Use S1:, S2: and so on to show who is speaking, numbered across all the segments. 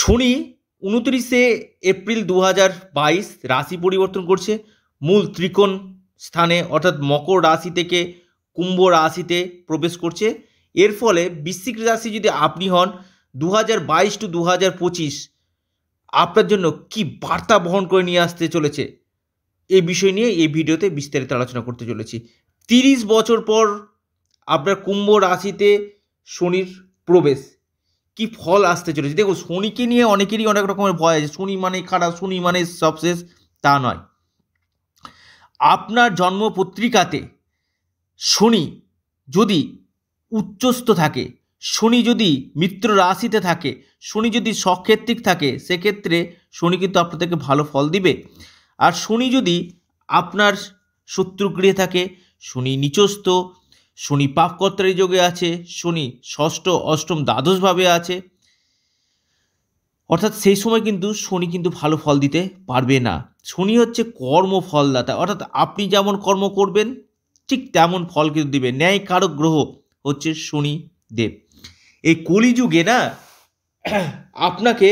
S1: শনি উনত্রিশে এপ্রিল দু হাজার বাইশ রাশি পরিবর্তন করছে মূল ত্রিকোণ স্থানে অর্থাৎ মকর রাশি থেকে কুম্ভ রাশিতে প্রবেশ করছে এর ফলে বিশ্বিক রাশি যদি আপনি হন দু হাজার বাইশ টু দু হাজার পঁচিশ আপনার জন্য কি বার্তা বহন করে নিয়ে আসতে চলেছে এই বিষয় নিয়ে এই ভিডিওতে বিস্তারিত আলোচনা করতে চলেছি তিরিশ বছর পর আপনার কুম্ভ রাশিতে শনির প্রবেশ কি ফল আসতে চলেছে দেখো শনিকে নিয়ে অনেকেরই অনেক রকমের ভয় আছে শনি মানে খারাপ শনি মানে সবশেষ তা নয় আপনার জন্ম পত্রিকাতে শনি যদি উচ্চস্থ থাকে শনি যদি মিত্র রাশিতে থাকে শনি যদি সক্ষেত্রিক থাকে সেক্ষেত্রে শনি কিন্তু আপনাদেরকে ভালো ফল দিবে আর শনি যদি আপনার শত্রুগৃহে থাকে শনি নিচস্থ শনি পাপকর্তারী যোগে আছে শনি ষষ্ঠ অষ্টম দ্বাদশভাবে আছে অর্থাৎ সেই সময় কিন্তু শনি কিন্তু ভালো ফল দিতে পারবে না শনি হচ্ছে কর্মফলদাতা অর্থাৎ আপনি যেমন কর্ম করবেন ঠিক তেমন ফল কিন্তু দেবে ন্যায় কারক গ্রহ হচ্ছে শনি দেব এই কলিযুগে না আপনাকে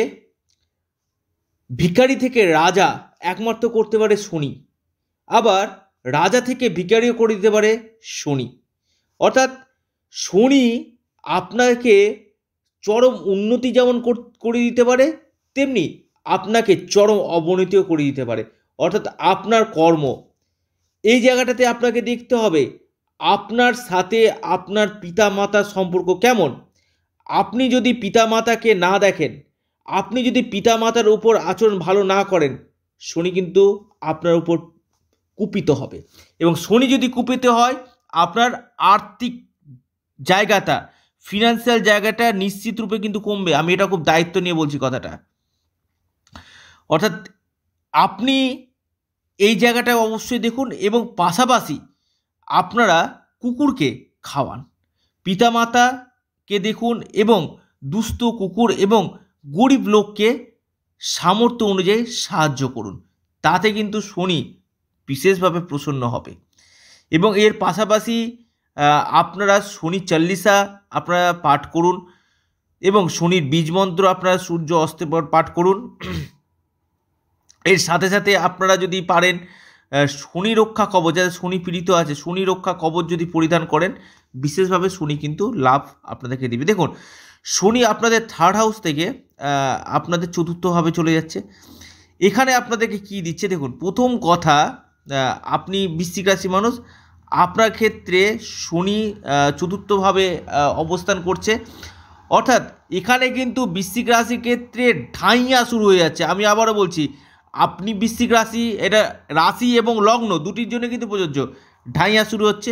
S1: ভিকারি থেকে রাজা একমাত্র করতে পারে শনি আবার রাজা থেকে ভিকারিও করে দিতে পারে শনি অর্থাৎ শনি আপনাকে চরম উন্নতি যেমন করে দিতে পারে তেমনি আপনাকে চরম অবনতিও করে দিতে পারে অর্থাৎ আপনার কর্ম এই জায়গাটাতে আপনাকে দেখতে হবে আপনার সাথে আপনার পিতা মাতার সম্পর্ক কেমন আপনি যদি পিতা মাতাকে না দেখেন আপনি যদি পিতা মাতার উপর আচরণ ভালো না করেন শনি কিন্তু আপনার উপর কুপিত হবে এবং শনি যদি কুপিত হয় আপনার আর্থিক জায়গাটা ফিনান্সিয়াল জায়গাটা নিশ্চিত রূপে কিন্তু কমবে আমি এটা খুব দায়িত্ব নিয়ে বলছি কথাটা অর্থাৎ আপনি এই জায়গাটা অবশ্যই দেখুন এবং পাশাপাশি আপনারা কুকুরকে খাওয়ান পিতামাতাকে দেখুন এবং দুস্থ কুকুর এবং গরিব লোককে সামর্থ্য অনুযায়ী সাহায্য করুন তাতে কিন্তু শনি বিশেষভাবে প্রসন্ন হবে এবং এর পাশাপাশি আপনারা শনি চল্লিশা আপনারা পাঠ করুন এবং শনির বীজমন্ত্র আপনারা সূর্য অস্তের পর পাঠ করুন এর সাথে সাথে আপনারা যদি পারেন শনি রক্ষা কবচ যাতে শনি পীড়িত আছে শনি রক্ষা কবচ যদি পরিধান করেন বিশেষভাবে শনি কিন্তু লাভ আপনাদেরকে দেবে দেখুন শনি আপনাদের থার্ড হাউস থেকে আপনাদের চতুর্থভাবে চলে যাচ্ছে এখানে আপনাদেরকে কি দিচ্ছে দেখুন প্রথম কথা আপনি বৃশ্চিক রাশি মানুষ আপনার ক্ষেত্রে শনি চতুর্থভাবে অবস্থান করছে অর্থাৎ এখানে কিন্তু বৃশ্চিক রাশির ক্ষেত্রে ঢাইয়া শুরু হয়ে যাচ্ছে আমি আবারও বলছি আপনি বৃশ্চিক রাশি এটা রাশি এবং লগ্ন দুটির জন্য কিন্তু প্রযোজ্য ঢাইয়া শুরু হচ্ছে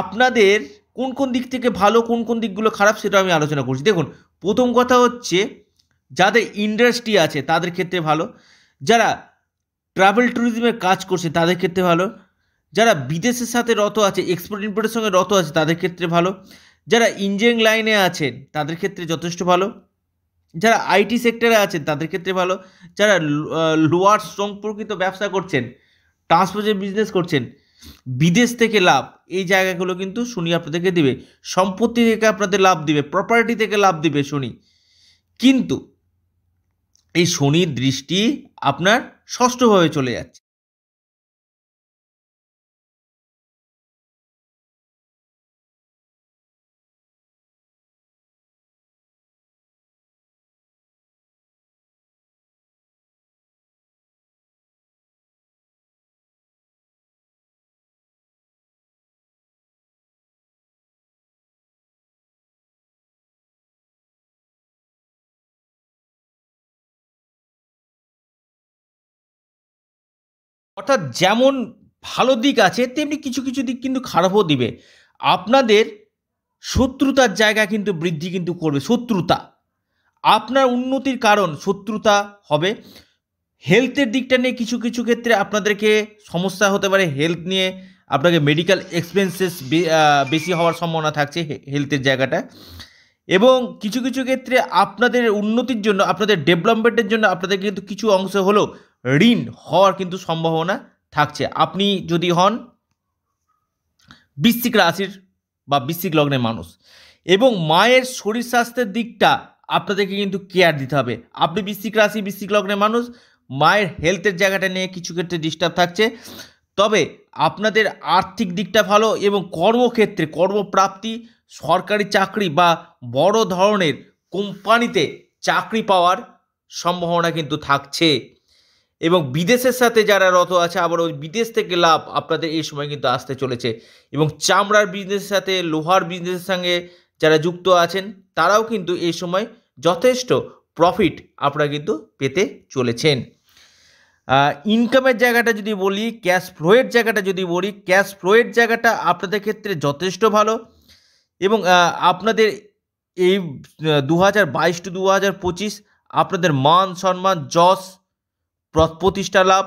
S1: আপনাদের কোন কোন দিক থেকে ভালো কোন কোন দিকগুলো খারাপ সেটা আমি আলোচনা করছি দেখুন প্রথম কথা হচ্ছে যাদের ইন্ডাস্ট্রি আছে তাদের ক্ষেত্রে ভালো যারা ট্রাভেল ট্যুরিজমে কাজ করছে তাদের ক্ষেত্রে ভালো যারা বিদেশের সাথে রত আছে এক্সপোর্ট ইম্পোর্টের সঙ্গে রত আছে তাদের ক্ষেত্রে ভালো যারা ইঞ্জিনিয়ারিং লাইনে আছেন তাদের ক্ষেত্রে যথেষ্ট ভালো যারা আইটি সেক্টরে আছেন তাদের ক্ষেত্রে ভালো যারা লোয়ার সম্পর্কিত ব্যবসা করছেন ট্রান্সপোর্টের বিজনেস করছেন বিদেশ থেকে লাভ এই জায়গাগুলো কিন্তু শনি আপনাদেরকে দিবে সম্পত্তি থেকে আপনাদের লাভ দিবে প্রপার্টি থেকে লাভ দিবে শনি কিন্তু এই শনির দৃষ্টি আপনার ষষ্ঠভাবে চলে যাচ্ছে অর্থাৎ যেমন ভালো দিক আছে তেমনি কিছু কিছু দিক কিন্তু খারাপও দিবে আপনাদের শত্রুতার জায়গা কিন্তু বৃদ্ধি কিন্তু করবে শত্রুতা আপনার উন্নতির কারণ শত্রুতা হবে হেলথের দিকটা নিয়ে কিছু কিছু ক্ষেত্রে আপনাদেরকে সমস্যা হতে পারে হেলথ নিয়ে আপনাকে মেডিকেল এক্সপেন্সেস বেশি হওয়ার সম্ভাবনা থাকছে হেলথের জায়গাটা এবং কিছু কিছু ক্ষেত্রে আপনাদের উন্নতির জন্য আপনাদের ডেভেলপমেন্টের জন্য আপনাদের কিন্তু কিছু অংশ হলেও ঋণ হওয়ার কিন্তু সম্ভাবনা থাকছে আপনি যদি হন বৃশ্চিক রাশির বা বৃশ্চিক লগ্নের মানুষ এবং মায়ের শরীর স্বাস্থ্যের দিকটা আপনাদেরকে কিন্তু কেয়ার দিতে হবে আপনি বৃশ্চিক রাশি বৃশ্চিক লগ্নের মানুষ মায়ের হেলথের জায়গাটা নিয়ে কিছু ক্ষেত্রে ডিস্টার্ব থাকছে তবে আপনাদের আর্থিক দিকটা ভালো এবং কর্মক্ষেত্রে কর্মপ্রাপ্তি সরকারি চাকরি বা বড় ধরনের কোম্পানিতে চাকরি পাওয়ার সম্ভাবনা কিন্তু থাকছে এবং বিদেশের সাথে যারা রত আছে আবার ওই বিদেশ থেকে লাভ আপনাদের এই সময় কিন্তু আসতে চলেছে এবং চামড়ার বিজনেসের সাথে লোহার বিজনেসের সঙ্গে যারা যুক্ত আছেন তারাও কিন্তু এই সময় যথেষ্ট প্রফিট আপনারা কিন্তু পেতে চলেছেন ইনকামের জায়গাটা যদি বলি ক্যাশ ফ্লোয়ের জায়গাটা যদি বলি ক্যাশ ফ্লোয়ের জায়গাটা আপনাদের ক্ষেত্রে যথেষ্ট ভালো এবং আপনাদের এই দু হাজার বাইশ টু দু হাজার পঁচিশ আপনাদের মান সম্মান যশ প্রতিষ্ঠা লাভ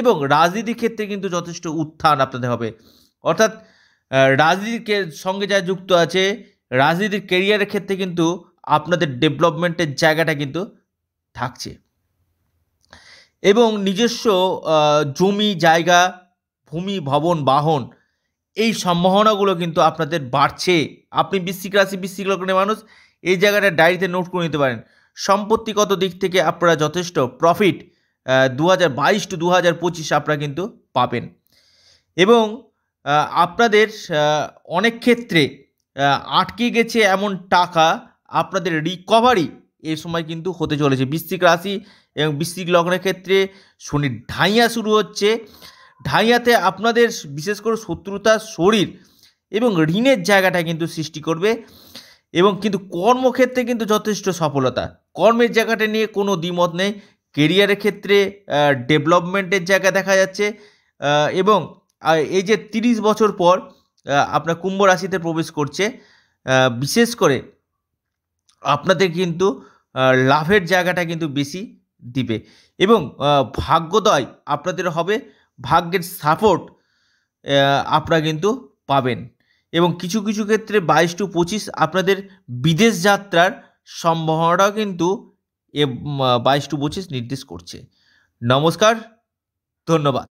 S1: এবং রাজনীতির ক্ষেত্রে কিন্তু যথেষ্ট উত্থান আপনাদের হবে অর্থাৎ রাজনীতির সঙ্গে যা যুক্ত আছে রাজনীতির কেরিয়ারের ক্ষেত্রে কিন্তু আপনাদের ডেভেলপমেন্টের জায়গাটা কিন্তু থাকছে এবং নিজস্ব জমি জায়গা ভূমি ভবন বাহন এই সম্ভাবনাগুলো কিন্তু আপনাদের বাড়ছে আপনি বৃশ্চিক রাশি বৃশ্চিক লগ্নের মানুষ এই জায়গাটা ডায়েরিতে নোট করে নিতে পারেন সম্পত্তিগত দিক থেকে আপনারা যথেষ্ট প্রফিট দু হাজার বাইশ টু দু হাজার পঁচিশ আপনারা কিন্তু পাবেন এবং আপনাদের অনেক ক্ষেত্রে আটকে গেছে এমন টাকা আপনাদের রিকভারি এই সময় কিন্তু হতে চলেছে বৃশ্চিক রাশি এবং বৃশ্চিক লগ্নের ক্ষেত্রে শনির ঢাইয়া শুরু হচ্ছে ঢাইয়াতে আপনাদের বিশেষ করে শত্রুতা শরীর এবং ঋণের জায়গাটা কিন্তু সৃষ্টি করবে এবং কিন্তু কর্মক্ষেত্রে কিন্তু যথেষ্ট সফলতা কর্মের জায়গাটা নিয়ে কোনো দ্বিমত নেই কেরিয়ারের ক্ষেত্রে ডেভেলপমেন্টের জায়গা দেখা যাচ্ছে এবং এই যে তিরিশ বছর পর আপনার কুম্ভ রাশিতে প্রবেশ করছে বিশেষ করে আপনাদের কিন্তু লাভের জায়গাটা কিন্তু বেশি দিবে এবং ভাগ্যদয় আপনাদের হবে ভাগ্যের সাপোর্ট আপনারা কিন্তু পাবেন এবং কিছু কিছু ক্ষেত্রে বাইশ টু পঁচিশ আপনাদের বিদেশ যাত্রার সম্ভাবনাটাও কিন্তু এ বাইশ টু পঁচিশ নির্দেশ করছে নমস্কার ধন্যবাদ